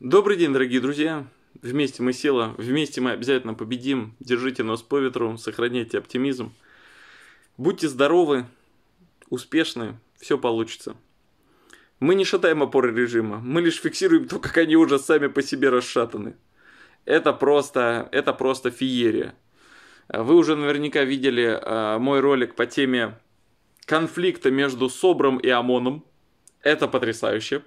Добрый день, дорогие друзья! Вместе мы сила, вместе мы обязательно победим. Держите нос по ветру, сохраняйте оптимизм. Будьте здоровы, успешны, все получится. Мы не шатаем опоры режима, мы лишь фиксируем то, как они уже сами по себе расшатаны. Это просто, это просто феерия. Вы уже наверняка видели э, мой ролик по теме конфликта между СОБРом и ОМОНом. Это потрясающе.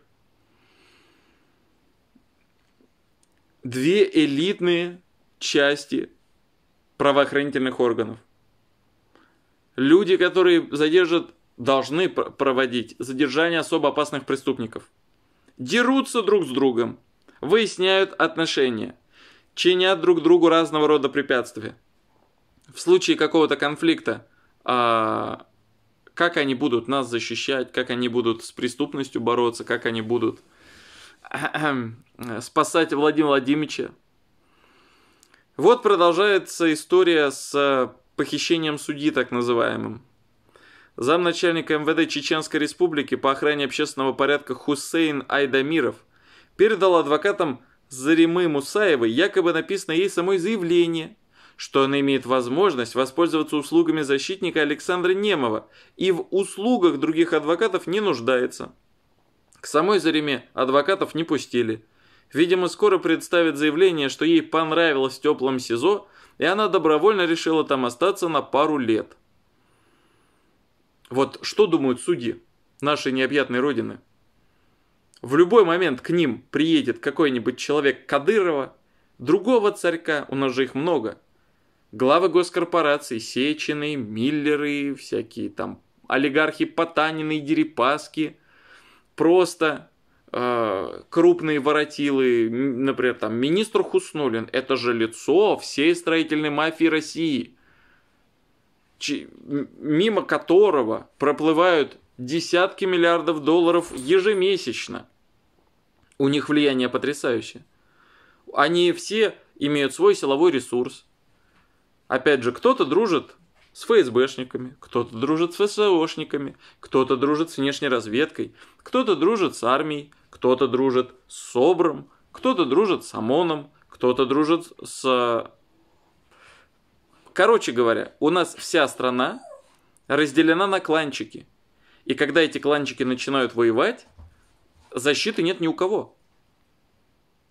две элитные части правоохранительных органов. Люди, которые задержат, должны проводить задержание особо опасных преступников. Дерутся друг с другом, выясняют отношения, чинят друг другу разного рода препятствия. В случае какого-то конфликта, а, как они будут нас защищать, как они будут с преступностью бороться, как они будут спасать Владимира Владимировича. Вот продолжается история с э, похищением судьи так называемым. Замначальника МВД Чеченской Республики по охране общественного порядка Хусейн Айдамиров передал адвокатам Заримы Мусаевой якобы написано ей самой заявление, что она имеет возможность воспользоваться услугами защитника Александра Немова и в услугах других адвокатов не нуждается. К самой Зареме адвокатов не пустили. Видимо, скоро представят заявление, что ей понравилось в теплом СИЗО, и она добровольно решила там остаться на пару лет. Вот что думают судьи нашей необъятной родины? В любой момент к ним приедет какой-нибудь человек Кадырова, другого царька, у нас же их много. Главы госкорпораций, Сечины, Миллеры, всякие там олигархи Потанины Дерипаски – просто э, крупные воротилы, например, там министр Хуснулин, это же лицо всей строительной мафии России, мимо которого проплывают десятки миллиардов долларов ежемесячно. У них влияние потрясающее. Они все имеют свой силовой ресурс. Опять же, кто-то дружит с ФСБшниками, кто-то дружит с ФСОшниками, кто-то дружит с внешней разведкой, кто-то дружит с армией, кто-то дружит с СОБРом, кто-то дружит с ОМОНом, кто-то дружит с... Короче говоря, у нас вся страна разделена на кланчики. И когда эти кланчики начинают воевать, защиты нет ни у кого.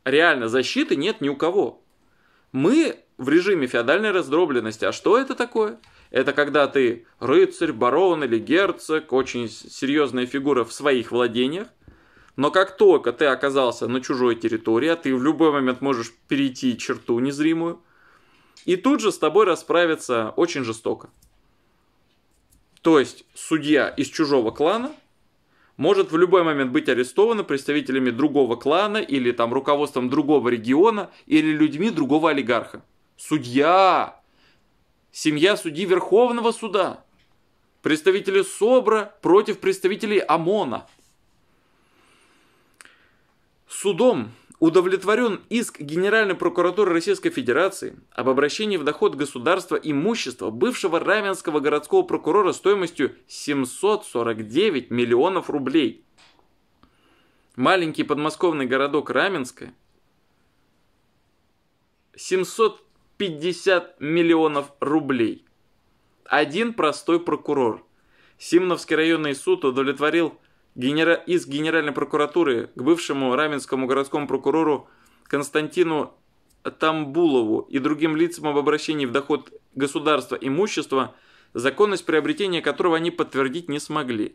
Реально, защиты нет ни у кого. Мы в режиме феодальной раздробленности. А что это такое? Это когда ты рыцарь, барон или герцог, очень серьезная фигура в своих владениях, но как только ты оказался на чужой территории, а ты в любой момент можешь перейти черту незримую, и тут же с тобой расправятся очень жестоко. То есть судья из чужого клана может в любой момент быть арестован представителями другого клана или там руководством другого региона или людьми другого олигарха. Судья семья судьи Верховного суда, представители СОБРа против представителей ОМОНа. Судом удовлетворен иск Генеральной прокуратуры Российской Федерации об обращении в доход государства имущества бывшего раменского городского прокурора стоимостью 749 миллионов рублей. Маленький подмосковный городок Раменское 700 50 миллионов рублей. Один простой прокурор. Симновский районный суд удовлетворил генера... из Генеральной прокуратуры к бывшему раменскому городскому прокурору Константину Тамбулову и другим лицам об обращении в доход государства имущества, законность приобретения которого они подтвердить не смогли.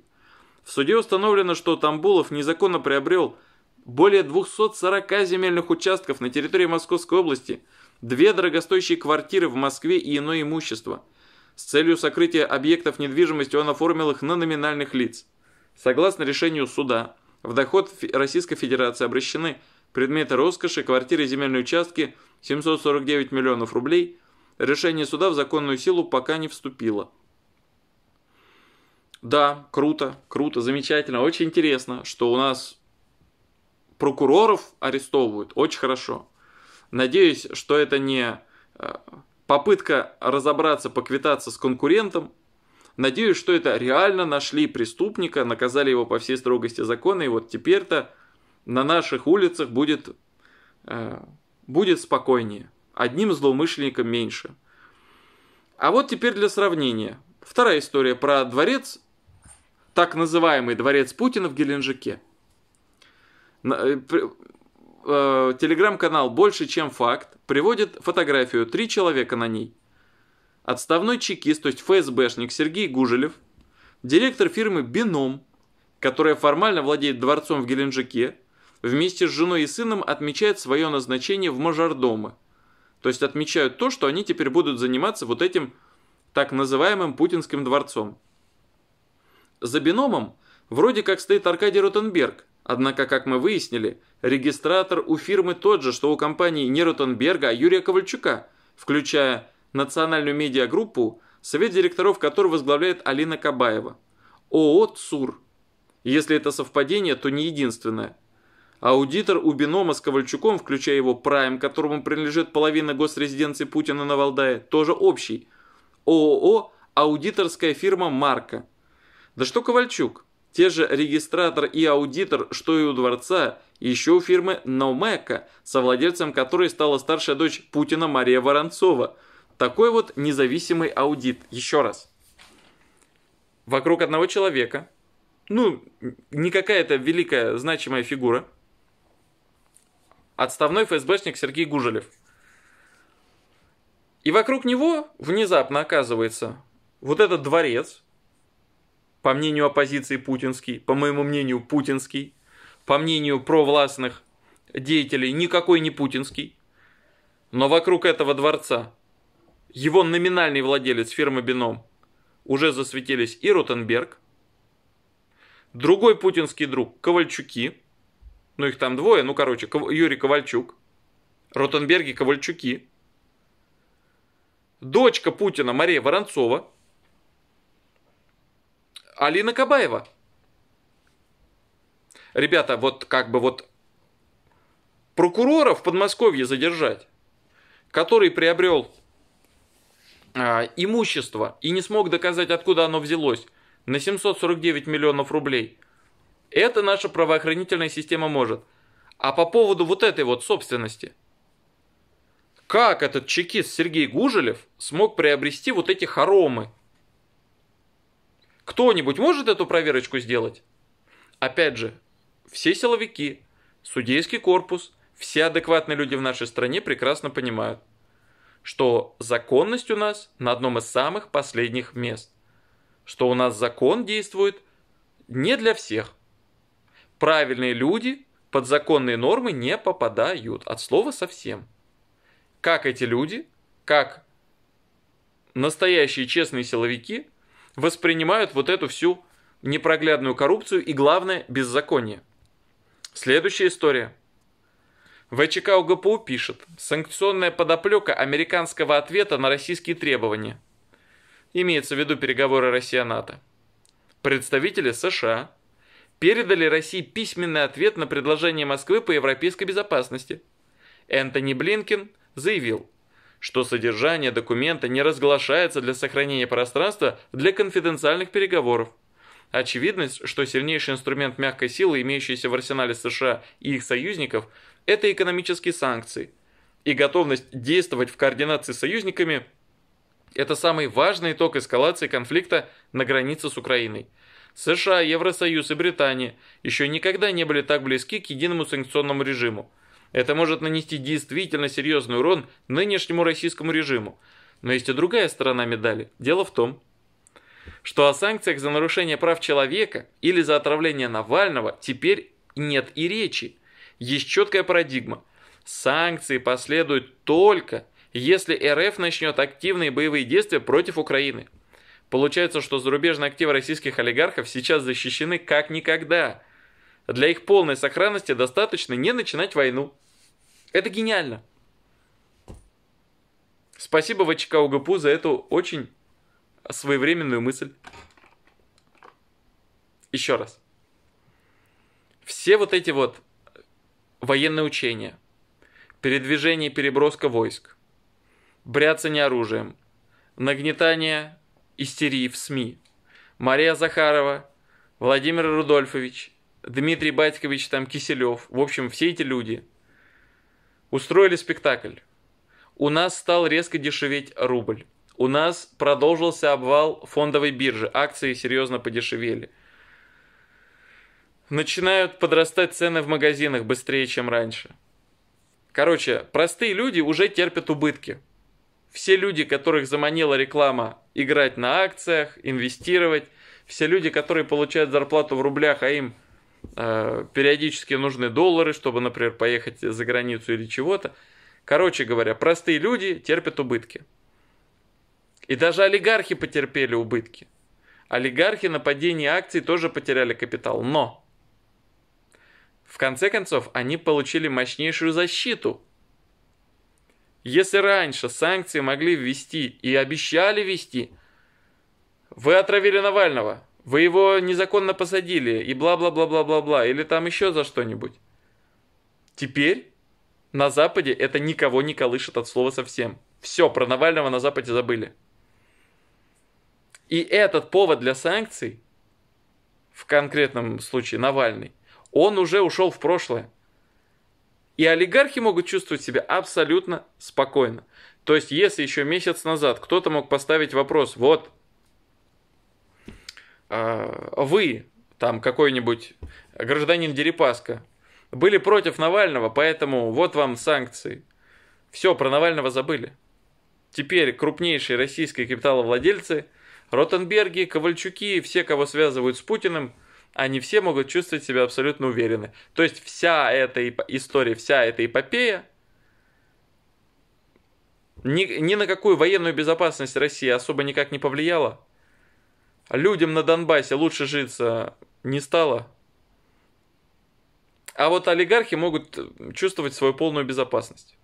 В суде установлено, что Тамбулов незаконно приобрел более 240 земельных участков на территории Московской области – две дорогостоящие квартиры в Москве и иное имущество. С целью сокрытия объектов недвижимости он оформил их на номинальных лиц. Согласно решению суда, в доход Российской Федерации обращены предметы роскоши, квартиры земельные участки 749 миллионов рублей. Решение суда в законную силу пока не вступило. Да, круто, круто, замечательно, очень интересно, что у нас прокуроров арестовывают, очень хорошо. Надеюсь, что это не э, попытка разобраться, поквитаться с конкурентом. Надеюсь, что это реально нашли преступника, наказали его по всей строгости закона, и вот теперь-то на наших улицах будет, э, будет спокойнее. Одним злоумышленником меньше. А вот теперь для сравнения. Вторая история про дворец, так называемый дворец Путина в Геленджике. Э, э, телеграм-канал «Больше, чем факт» приводит фотографию три человека на ней. Отставной чекист, то есть ФСБшник Сергей Гужелев, директор фирмы «Бином», которая формально владеет дворцом в Геленджике, вместе с женой и сыном отмечает свое назначение в мажордомы. То есть отмечают то, что они теперь будут заниматься вот этим так называемым путинским дворцом. За «Биномом» вроде как стоит Аркадий Ротенберг – Однако, как мы выяснили, регистратор у фирмы тот же, что у компании не а Юрия Ковальчука, включая национальную медиагруппу, совет директоров которой возглавляет Алина Кабаева. ООО «ЦУР». Если это совпадение, то не единственное. Аудитор у бинома с Ковальчуком, включая его «Прайм», которому принадлежит половина госрезиденции Путина на Валдае, тоже общий. ООО «Аудиторская фирма Марка». Да что Ковальчук? Те же регистратор и аудитор, что и у дворца, еще у фирмы Номека, совладельцем которой стала старшая дочь Путина Мария Воронцова. Такой вот независимый аудит. Еще раз. Вокруг одного человека, ну, не какая-то великая значимая фигура, отставной ФСБшник Сергей Гужелев. И вокруг него внезапно оказывается вот этот дворец, по мнению оппозиции путинский, по моему мнению путинский, по мнению провластных деятелей никакой не путинский, но вокруг этого дворца его номинальный владелец фирмы Бином уже засветились и Ротенберг, другой путинский друг Ковальчуки, ну их там двое, ну короче, Юрий Ковальчук, Ротенберг и Ковальчуки, дочка Путина Мария Воронцова – Алина Кабаева. Ребята, вот как бы вот прокурора в Подмосковье задержать, который приобрел э, имущество и не смог доказать, откуда оно взялось, на 749 миллионов рублей. Это наша правоохранительная система может. А по поводу вот этой вот собственности. Как этот чекист Сергей Гужелев смог приобрести вот эти хоромы кто-нибудь может эту проверочку сделать? Опять же, все силовики, судейский корпус, все адекватные люди в нашей стране прекрасно понимают, что законность у нас на одном из самых последних мест. Что у нас закон действует не для всех. Правильные люди под законные нормы не попадают, от слова совсем. Как эти люди, как настоящие честные силовики – воспринимают вот эту всю непроглядную коррупцию и, главное, беззаконие. Следующая история. ВЧК УГПУ пишет, санкционная подоплека американского ответа на российские требования. Имеется в виду переговоры Россия-НАТО. Представители США передали России письменный ответ на предложение Москвы по европейской безопасности. Энтони Блинкен заявил – что содержание документа не разглашается для сохранения пространства для конфиденциальных переговоров. Очевидность, что сильнейший инструмент мягкой силы, имеющийся в арсенале США и их союзников, это экономические санкции. И готовность действовать в координации с союзниками – это самый важный итог эскалации конфликта на границе с Украиной. США, Евросоюз и Британия еще никогда не были так близки к единому санкционному режиму – это может нанести действительно серьезный урон нынешнему российскому режиму. Но есть и другая сторона медали. Дело в том, что о санкциях за нарушение прав человека или за отравление Навального теперь нет и речи. Есть четкая парадигма. Санкции последуют только, если РФ начнет активные боевые действия против Украины. Получается, что зарубежные активы российских олигархов сейчас защищены как никогда. Для их полной сохранности достаточно не начинать войну. Это гениально. Спасибо ВЧК УГПУ за эту очень своевременную мысль. Еще раз. Все вот эти вот военные учения, передвижение и переброска войск, бряцание оружием, нагнетание истерии в СМИ, Мария Захарова, Владимир Рудольфович, Дмитрий Батькович там Киселев, в общем, все эти люди – Устроили спектакль. У нас стал резко дешеветь рубль. У нас продолжился обвал фондовой биржи. Акции серьезно подешевели. Начинают подрастать цены в магазинах быстрее, чем раньше. Короче, простые люди уже терпят убытки. Все люди, которых заманила реклама играть на акциях, инвестировать, все люди, которые получают зарплату в рублях, а им – Э, периодически нужны доллары, чтобы, например, поехать за границу или чего-то. Короче говоря, простые люди терпят убытки. И даже олигархи потерпели убытки. Олигархи на падении акций тоже потеряли капитал, но в конце концов они получили мощнейшую защиту. Если раньше санкции могли ввести и обещали ввести, вы отравили Навального – вы его незаконно посадили и бла-бла-бла-бла-бла-бла, или там еще за что-нибудь. Теперь на Западе это никого не колышет от слова совсем. Все, про Навального на Западе забыли. И этот повод для санкций, в конкретном случае Навальный, он уже ушел в прошлое. И олигархи могут чувствовать себя абсолютно спокойно. То есть, если еще месяц назад кто-то мог поставить вопрос, вот, а, вы, там какой-нибудь гражданин Дерипаска, были против Навального, поэтому вот вам санкции. Все, про Навального забыли. Теперь крупнейшие российские капиталовладельцы, Ротенберги, Ковальчуки, все, кого связывают с Путиным, они все могут чувствовать себя абсолютно уверены. То есть вся эта история, вся эта эпопея, ни, ни на какую военную безопасность России особо никак не повлияла. А людям на Донбассе лучше житься не стало. А вот олигархи могут э, чувствовать свою полную безопасность.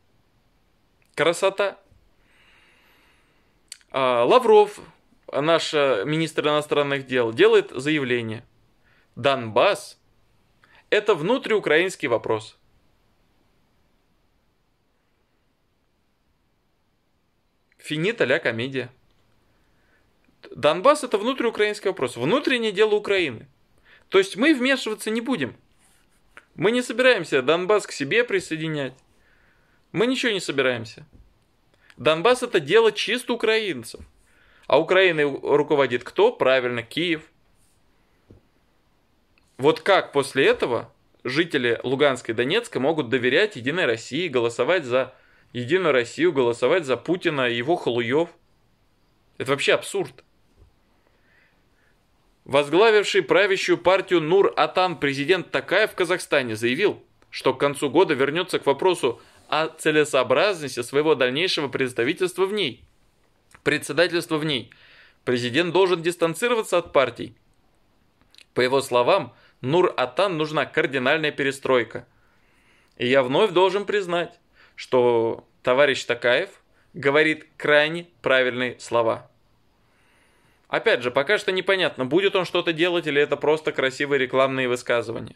Красота. А Лавров, наш э, министр иностранных дел, делает заявление. Донбасс – это внутриукраинский вопрос. Финита ля комедия. Донбасс это внутриукраинский вопрос, внутреннее дело Украины. То есть мы вмешиваться не будем. Мы не собираемся Донбасс к себе присоединять. Мы ничего не собираемся. Донбасс это дело чисто украинцев. А Украиной руководит кто? Правильно, Киев. Вот как после этого жители Луганской и Донецка могут доверять Единой России, голосовать за Единую Россию, голосовать за Путина и его халуев? Это вообще абсурд. Возглавивший правящую партию Нур-Атан президент Такаев в Казахстане заявил, что к концу года вернется к вопросу о целесообразности своего дальнейшего представительства в ней. Председательство в ней. Президент должен дистанцироваться от партий. По его словам, Нур-Атан нужна кардинальная перестройка. И я вновь должен признать, что товарищ Такаев говорит крайне правильные слова. Опять же, пока что непонятно, будет он что-то делать или это просто красивые рекламные высказывания.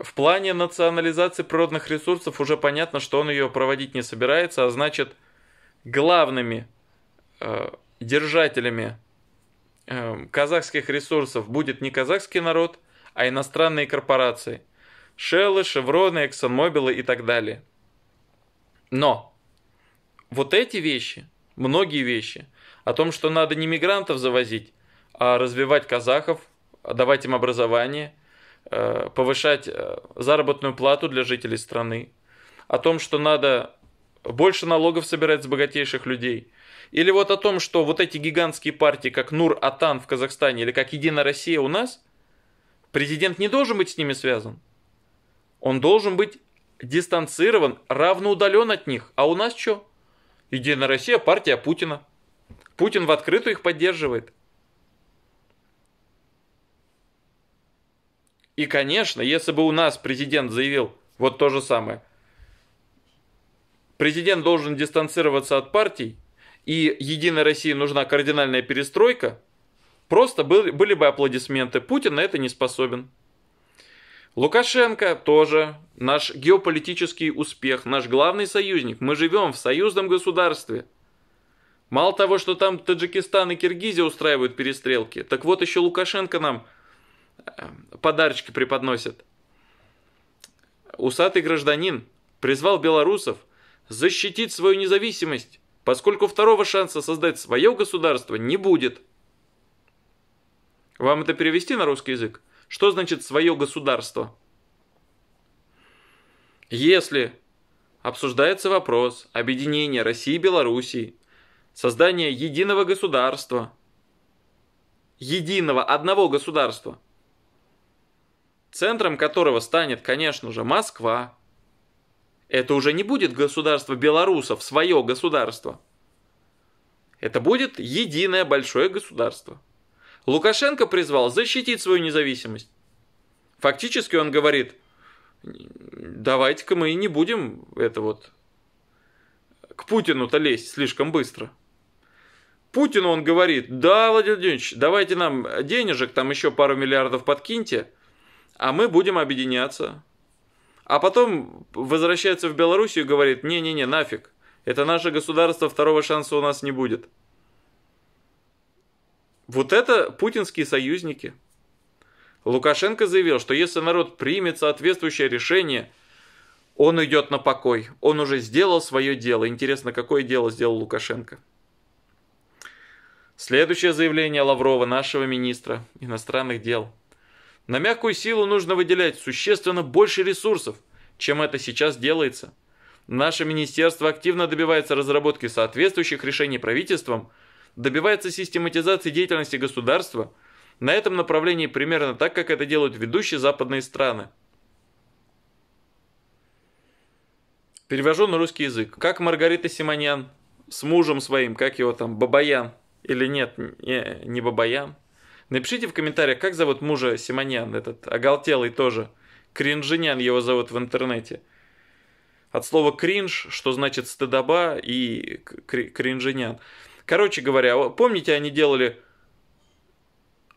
В плане национализации природных ресурсов уже понятно, что он ее проводить не собирается, а значит, главными э, держателями э, казахских ресурсов будет не казахский народ, а иностранные корпорации. Шеллы, Шевроны, Эксонмобилы и так далее. Но вот эти вещи многие вещи. О том, что надо не мигрантов завозить, а развивать казахов, давать им образование, э, повышать э, заработную плату для жителей страны. О том, что надо больше налогов собирать с богатейших людей. Или вот о том, что вот эти гигантские партии, как Нур-Атан в Казахстане или как Единая Россия у нас, президент не должен быть с ними связан. Он должен быть дистанцирован, равноудален от них. А у нас что? Единая Россия – партия Путина. Путин в открытую их поддерживает. И, конечно, если бы у нас президент заявил вот то же самое, президент должен дистанцироваться от партий, и Единой России нужна кардинальная перестройка, просто были бы аплодисменты. Путин на это не способен. Лукашенко тоже наш геополитический успех, наш главный союзник. Мы живем в союзном государстве. Мало того, что там Таджикистан и Киргизия устраивают перестрелки, так вот еще Лукашенко нам э, подарочки преподносит. Усатый гражданин призвал белорусов защитить свою независимость, поскольку второго шанса создать свое государство не будет. Вам это перевести на русский язык? Что значит свое государство? Если обсуждается вопрос объединения России и Белоруссии, создания единого государства, единого одного государства, центром которого станет, конечно же, Москва, это уже не будет государство белорусов, свое государство. Это будет единое большое государство. Лукашенко призвал защитить свою независимость. Фактически он говорит, давайте-ка мы не будем это вот к Путину-то лезть слишком быстро. Путину он говорит, да, Владимир Владимирович, давайте нам денежек, там еще пару миллиардов подкиньте, а мы будем объединяться. А потом возвращается в Белоруссию и говорит, не-не-не, нафиг, это наше государство, второго шанса у нас не будет. Вот это путинские союзники. Лукашенко заявил, что если народ примет соответствующее решение, он идет на покой. Он уже сделал свое дело. Интересно, какое дело сделал Лукашенко? Следующее заявление Лаврова, нашего министра иностранных дел. На мягкую силу нужно выделять существенно больше ресурсов, чем это сейчас делается. Наше министерство активно добивается разработки соответствующих решений правительством – добивается систематизации деятельности государства на этом направлении примерно так, как это делают ведущие западные страны. Перевожу на русский язык. Как Маргарита Симоньян с мужем своим, как его там, Бабаян или нет, не, не Бабаян. Напишите в комментариях, как зовут мужа Симоньян, этот оголтелый тоже. Кринжинян его зовут в интернете. От слова кринж, что значит стыдоба и кринжинян. Короче говоря, помните, они делали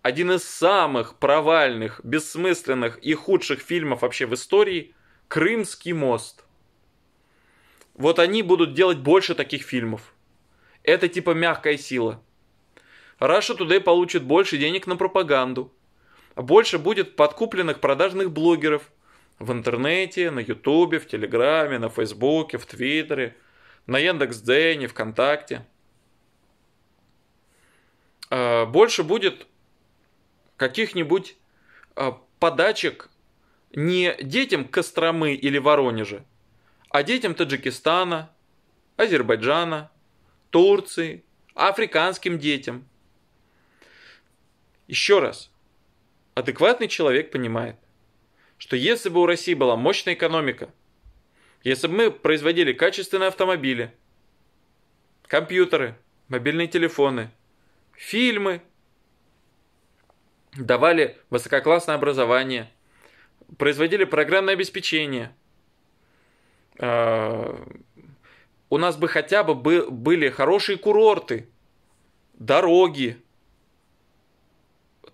один из самых провальных, бессмысленных и худших фильмов вообще в истории «Крымский мост». Вот они будут делать больше таких фильмов. Это типа мягкая сила. Russia Today получит больше денег на пропаганду. Больше будет подкупленных продажных блогеров в интернете, на ютубе, в телеграме, на фейсбуке, в твиттере, на Яндекс.Дзене, ВКонтакте – Э, больше будет каких-нибудь э, подачек не детям Костромы или Воронежа, а детям Таджикистана, Азербайджана, Турции, африканским детям. Еще раз, адекватный человек понимает, что если бы у России была мощная экономика, если бы мы производили качественные автомобили, компьютеры, мобильные телефоны – фильмы, давали высококлассное образование, производили программное обеспечение. А, у нас бы хотя бы были хорошие курорты, дороги,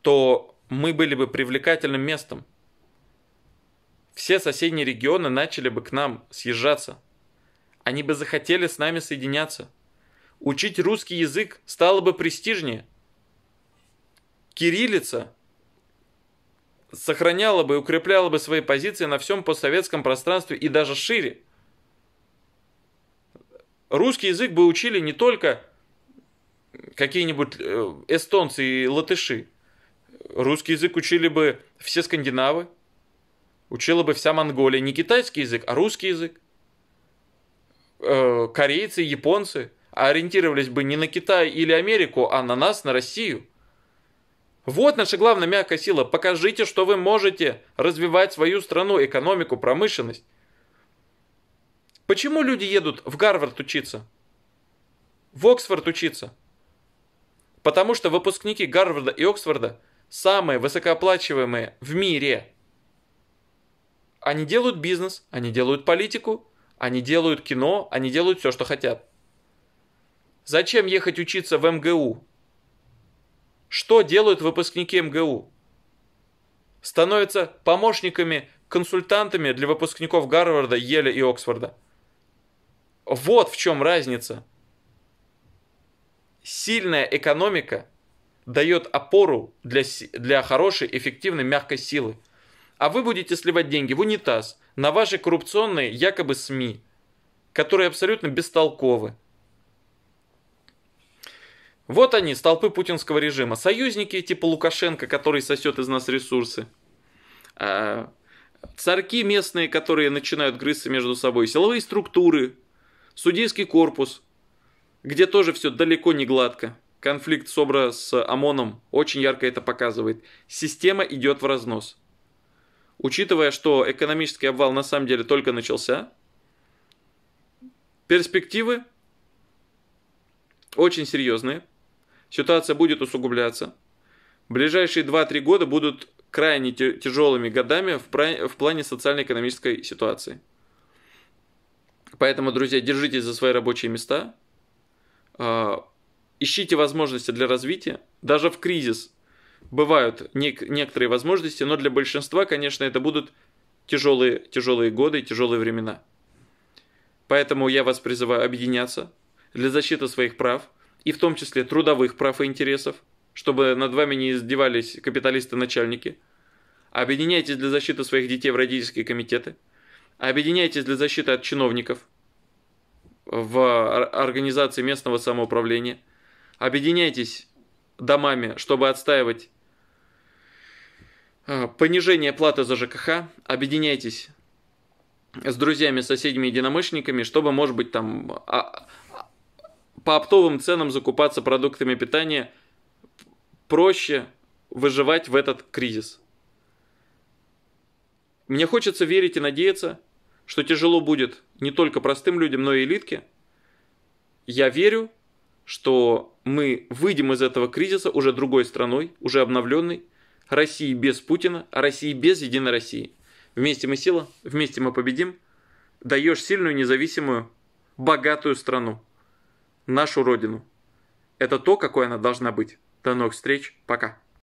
то мы были бы привлекательным местом. Все соседние регионы начали бы к нам съезжаться. Они бы захотели с нами соединяться – учить русский язык стало бы престижнее. Кириллица сохраняла бы и укрепляла бы свои позиции на всем постсоветском пространстве и даже шире. Русский язык бы учили не только какие-нибудь э, эстонцы и латыши. Русский язык учили бы все скандинавы, учила бы вся Монголия. Не китайский язык, а русский язык. Э, корейцы, японцы – а ориентировались бы не на Китай или Америку, а на нас, на Россию. Вот наша главная мягкая сила. Покажите, что вы можете развивать свою страну, экономику, промышленность. Почему люди едут в Гарвард учиться? В Оксфорд учиться? Потому что выпускники Гарварда и Оксфорда самые высокооплачиваемые в мире. Они делают бизнес, они делают политику, они делают кино, они делают все, что хотят. Зачем ехать учиться в МГУ? Что делают выпускники МГУ? Становятся помощниками, консультантами для выпускников Гарварда, Еля и Оксфорда. Вот в чем разница. Сильная экономика дает опору для, для хорошей, эффективной, мягкой силы. А вы будете сливать деньги в унитаз на ваши коррупционные якобы СМИ, которые абсолютно бестолковы. Вот они, столпы путинского режима. Союзники типа Лукашенко, который сосет из нас ресурсы. А, Царки местные, которые начинают грызться между собой. Силовые структуры. Судейский корпус. Где тоже все далеко не гладко. Конфликт с Обра с ОМОНом очень ярко это показывает. Система идет в разнос. Учитывая, что экономический обвал на самом деле только начался, перспективы очень серьезные ситуация будет усугубляться. Ближайшие 2-3 года будут крайне тяжелыми годами в плане социально-экономической ситуации. Поэтому, друзья, держитесь за свои рабочие места, а, ищите возможности для развития. Даже в кризис бывают нек- некоторые возможности, но для большинства, конечно, это будут тяжелые, тяжелые годы, тяжелые времена. Поэтому я вас призываю объединяться для защиты своих прав – и в том числе трудовых прав и интересов, чтобы над вами не издевались капиталисты-начальники. Объединяйтесь для защиты своих детей в родительские комитеты. Объединяйтесь для защиты от чиновников в организации местного самоуправления. Объединяйтесь домами, чтобы отстаивать а, понижение платы за ЖКХ. Объединяйтесь с друзьями, соседями, единомышленниками, чтобы, может быть, там а, по оптовым ценам закупаться продуктами питания проще выживать в этот кризис. Мне хочется верить и надеяться, что тяжело будет не только простым людям, но и элитке. Я верю, что мы выйдем из этого кризиса уже другой страной, уже обновленной, России без Путина, а России без Единой России. Вместе мы сила, вместе мы победим. Даешь сильную, независимую, богатую страну нашу Родину. Это то, какой она должна быть. До новых встреч. Пока.